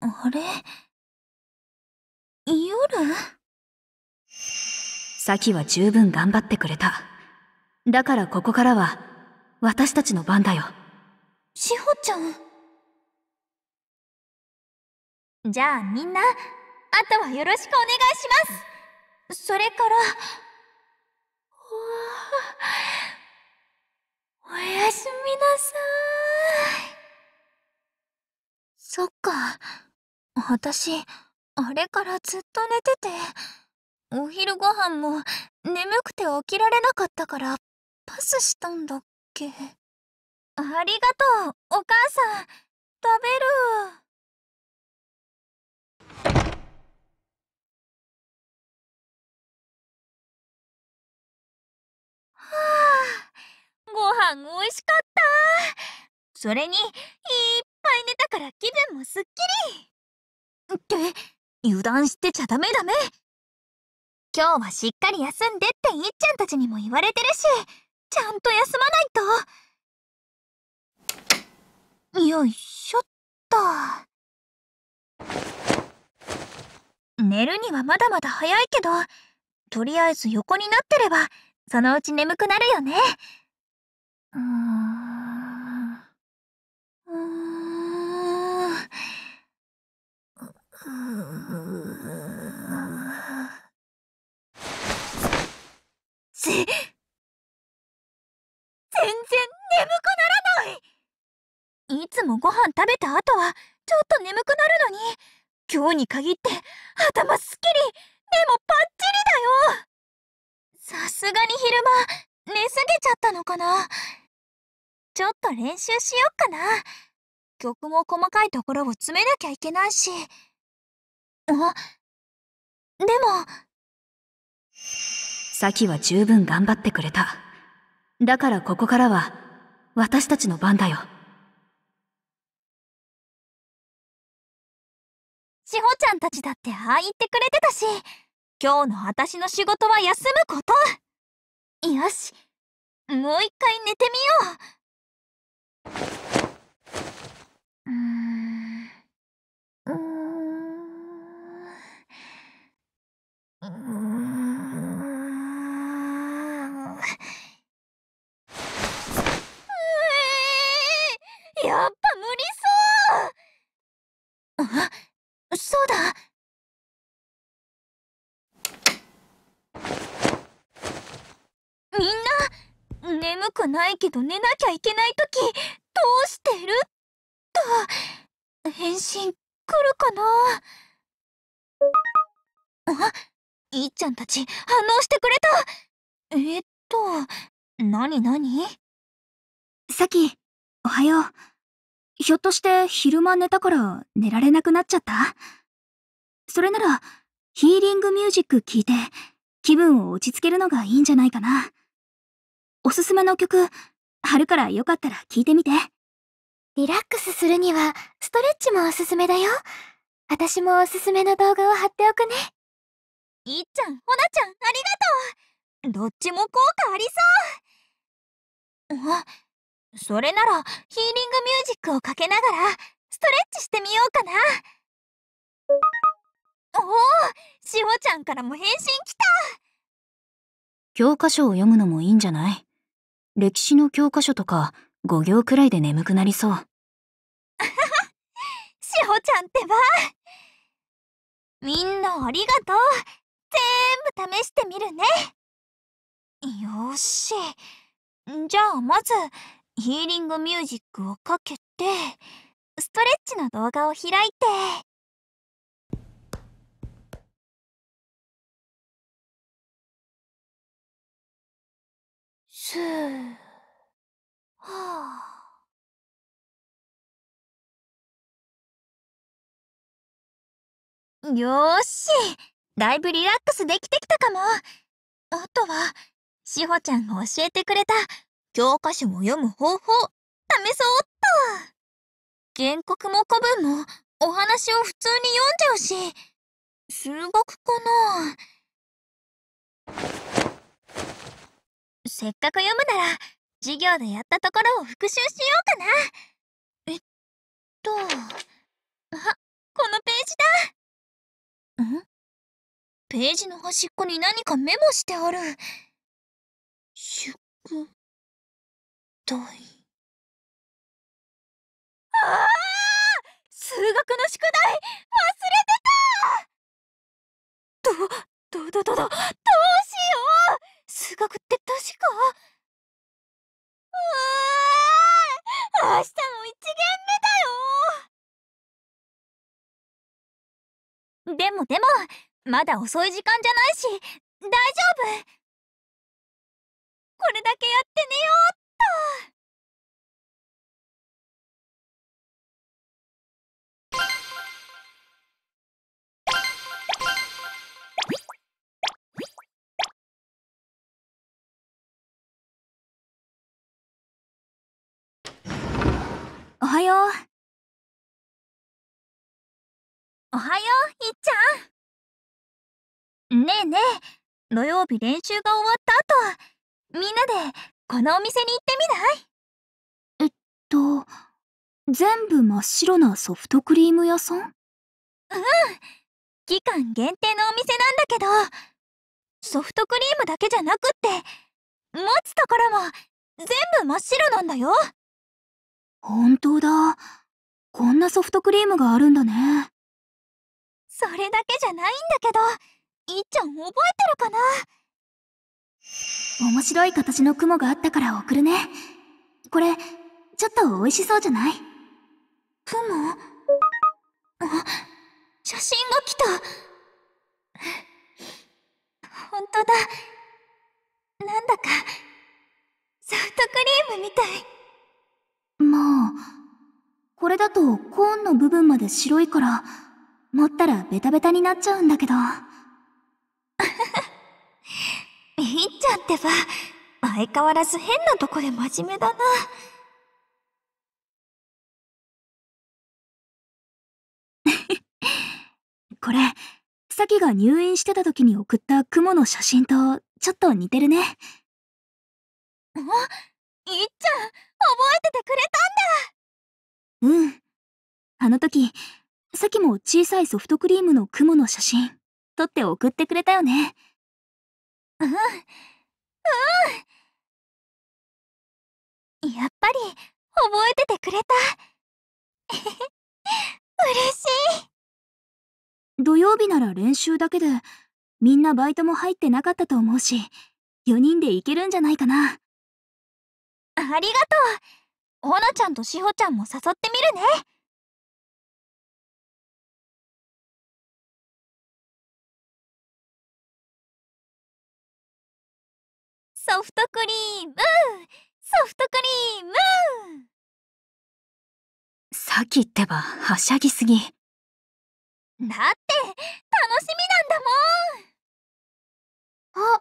あれ夜咲は十分頑張ってくれた。だからここからは私たちの番だよ。志保ちゃん。じゃあみんな、あとはよろしくお願いします。それから、おやすみなさい。そっか。私、あれからずっと寝てて、お昼ご飯も眠くて起きられなかったからパスしたんだっけ。ありがとう、お母さん。食べる。パン美味しかったそれにいっぱい寝たから気分もすっきりって油断してちゃダメダメ今日はしっかり休んでっていっちゃんたちにも言われてるしちゃんと休まないとよいしょっと寝るにはまだまだ早いけどとりあえず横になってればそのうち眠くなるよね。いつもご飯食べた後はちょっと眠くなるのに今日に限って頭すっきり目もパッチリだよさすがに昼間寝すぎちゃったのかなちょっと練習しよっかな。曲も細かいところを詰めなきゃいけないし。あ、でも。サキは十分頑張ってくれた。だからここからは、私たちの番だよ。しほちゃんたちだってああ言ってくれてたし、今日の私の仕事は休むこと。よし、もう一回寝てみよう。眠くないけど寝なきゃいけない時どうしてると返信来るかなあいっちゃんたち反応してくれたえっと何何さっきおはようひょっとして昼間寝たから寝られなくなっちゃったそれならヒーリングミュージック聴いて気分を落ち着けるのがいいんじゃないかな。おすすめの曲、貼るからよかったら聞いてみて。リラックスするには、ストレッチもおすすめだよ。私もおすすめの動画を貼っておくね。いっちゃん、ほなちゃん、ありがとうどっちも効果ありそうあ、それなら、ヒーリングミュージックをかけながら、ストレッチしてみようかな。おおしほちゃんからも返信来た教科書を読むのもいいんじゃない歴史の教科書とか5行くらいで眠くなりそう。し ほちゃんってばみんなありがとうぜ部んぶ試してみるねよしじゃあまずヒーリングミュージックをかけてストレッチの動画を開いてーはあよーしだいぶリラックスできてきたかもあとは志保ちゃんが教えてくれた教科書を読む方法試そうっと原告も古文もお話を普通に読んじゃうし数学かなせっかく読むなら授業でやったところを復習しようかなえっとあこのページだんページの端っこに何かメモしてある宿題ああ数学の宿題忘れてたどどどどどう明日の一限目だよでもでもまだ遅い時間じゃないし大丈夫これだけやって寝ようよう。おはよう、いっちゃん。ねえねえ、土曜日練習が終わった後、みんなでこのお店に行ってみないえっと、全部真っ白なソフトクリーム屋さんうん期間限定のお店なんだけど、ソフトクリームだけじゃなくって、持つところも全部真っ白なんだよ。本当だ。こんなソフトクリームがあるんだね。それだけじゃないんだけど、いっちゃん覚えてるかな面白い形の雲があったから送るね。これ、ちょっと美味しそうじゃない雲あ、写真が来た。本当だ。なんだか、ソフトクリームみたい。これだとコーンの部分まで白いから、持ったらベタベタになっちゃうんだけど。い っちゃんってば、相変わらず変なとこで真面目だな。これ、さきが入院してた時に送った雲の写真とちょっと似てるね。おいっちゃん、覚えててくれたんだうん。あの時、さっきも小さいソフトクリームの雲の写真、撮って送ってくれたよね。うん。うん。やっぱり、覚えててくれた。嬉しい。土曜日なら練習だけで、みんなバイトも入ってなかったと思うし、4人で行けるんじゃないかな。ありがとうほなちゃんとしほちゃんも誘ってみるねソフトクリームソフトクリームさっきってばはしゃぎすぎだって楽しみなんだもんあ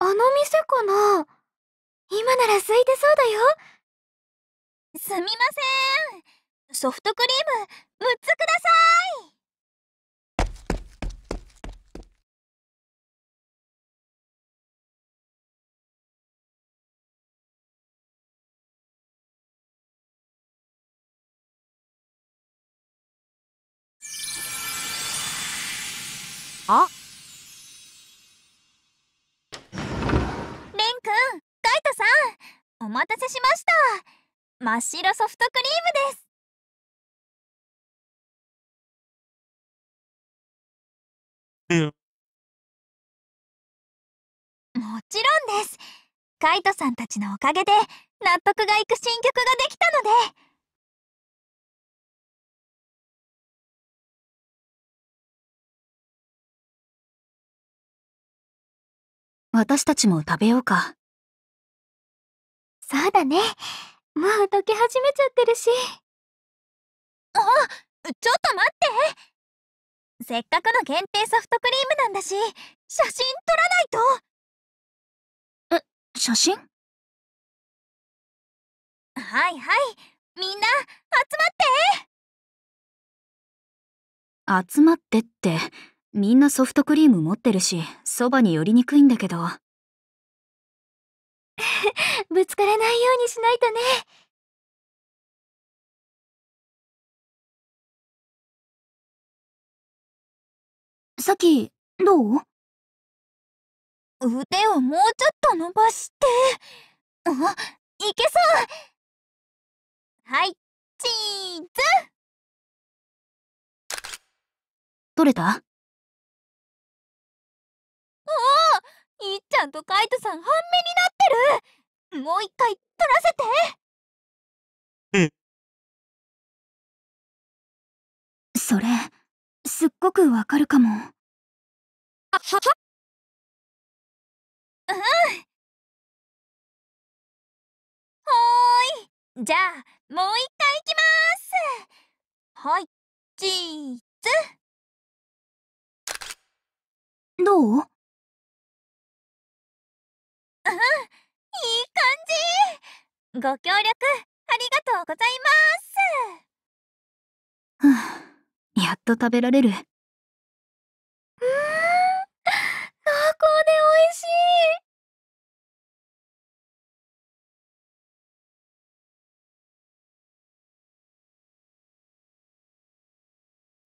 あの店かな今なら空いてそうだよソフトクリーム6つくださいあレンくん、カイトさんお待たせしました真っ白ソフトクリームですもちろんですカイトさんたちのおかげで納得がいく新曲ができたので私たちも食べようかそうだねもう溶け始めちゃってるしあちょっと待ってせっかくの限定ソフトクリームなんだし、写真撮らないとえ、写真はいはい、みんな、集まって集まってって、みんなソフトクリーム持ってるし、そばに寄りにくいんだけど。ぶつからないようにしないとね。さっき、どう腕をもうちょっと伸ばして。あ、いけそうはい、チーズ取れたおおいっちゃんとカイトさん半目になってるもう一回取らせてごくわかるかも。あははうんほーいじゃあもう一回いきますはいチーズどううんいい感じご協力ありがとうございます。やっと食べられる。うーん、濃厚で美味しい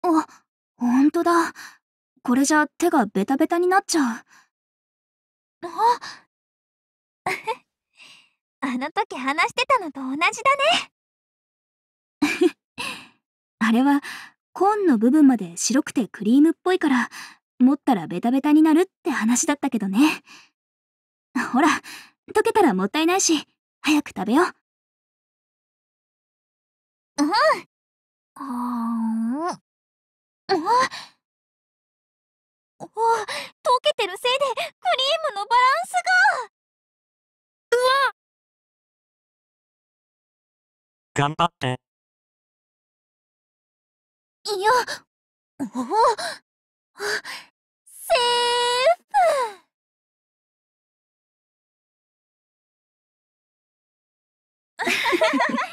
あ、ほんとだ。これじゃ手がベタベタになっちゃう。ああの時話してたのと同じだね。あれはコーンの部分まで白くてクリームっぽいから、持ったらベタベタになるって話だったけどね。ほら、溶けたらもったいないし、早く食べよう。うん。あーん。あおお、溶けてるせいでクリームのバランスがうわ頑張って。いや、おおセーフハハハハ